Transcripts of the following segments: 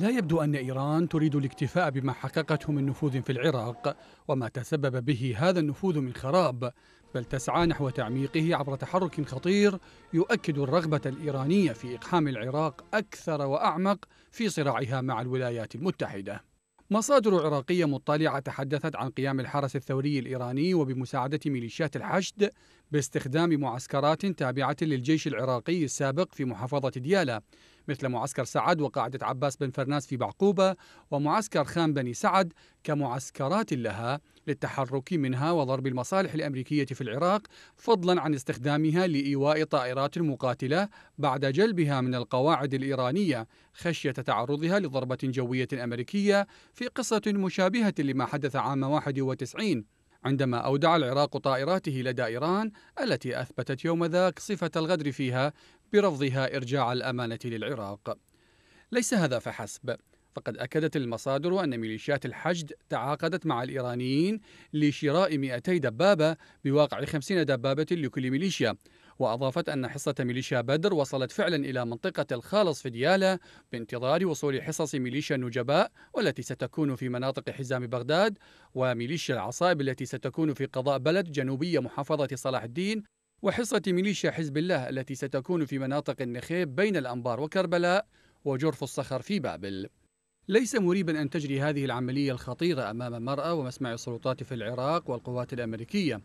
لا يبدو أن إيران تريد الاكتفاء بما حققته من نفوذ في العراق وما تسبب به هذا النفوذ من خراب بل تسعى نحو تعميقه عبر تحرك خطير يؤكد الرغبة الإيرانية في إقحام العراق أكثر وأعمق في صراعها مع الولايات المتحدة مصادر عراقية مطلعة تحدثت عن قيام الحرس الثوري الإيراني وبمساعدة ميليشيات الحشد باستخدام معسكرات تابعة للجيش العراقي السابق في محافظة ديالى مثل معسكر سعد وقاعدة عباس بن فرناس في بعقوبة ومعسكر خان بني سعد كمعسكرات لها للتحرك منها وضرب المصالح الأمريكية في العراق فضلا عن استخدامها لإيواء طائرات مقاتلة بعد جلبها من القواعد الإيرانية خشية تعرضها لضربة جوية أمريكية في قصة مشابهة لما حدث عام 91 عندما أودع العراق طائراته لدى إيران التي أثبتت يوم ذاك صفة الغدر فيها برفضها إرجاع الأمانة للعراق ليس هذا فحسب فقد أكدت المصادر أن ميليشيات الحشد تعاقدت مع الإيرانيين لشراء 200 دبابة بواقع 50 دبابة لكل ميليشيا وأضافت أن حصة ميليشيا بدر وصلت فعلا إلى منطقة الخالص في ديالة بانتظار وصول حصص ميليشيا النجباء والتي ستكون في مناطق حزام بغداد وميليشيا العصائب التي ستكون في قضاء بلد جنوبية محافظة صلاح الدين وحصة ميليشيا حزب الله التي ستكون في مناطق النخيب بين الأنبار وكربلاء وجرف الصخر في بابل ليس مريبا أن تجري هذه العملية الخطيرة أمام المرأة ومسمع السلطات في العراق والقوات الأمريكية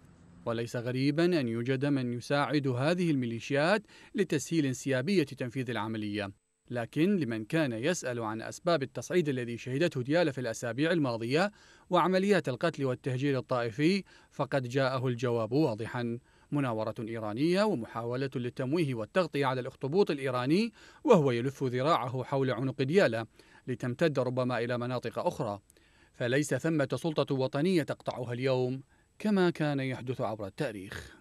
وليس غريبا أن يوجد من يساعد هذه الميليشيات لتسهيل انسيابية تنفيذ العملية لكن لمن كان يسأل عن أسباب التصعيد الذي شهدته ديالى في الأسابيع الماضية وعمليات القتل والتهجير الطائفي فقد جاءه الجواب واضحا مناورة إيرانية ومحاولة للتمويه والتغطية على الأخطبوط الإيراني وهو يلف ذراعه حول عنق ديالى لتمتد ربما إلى مناطق أخرى فليس ثمة سلطة وطنية تقطعها اليوم كما كان يحدث عبر التاريخ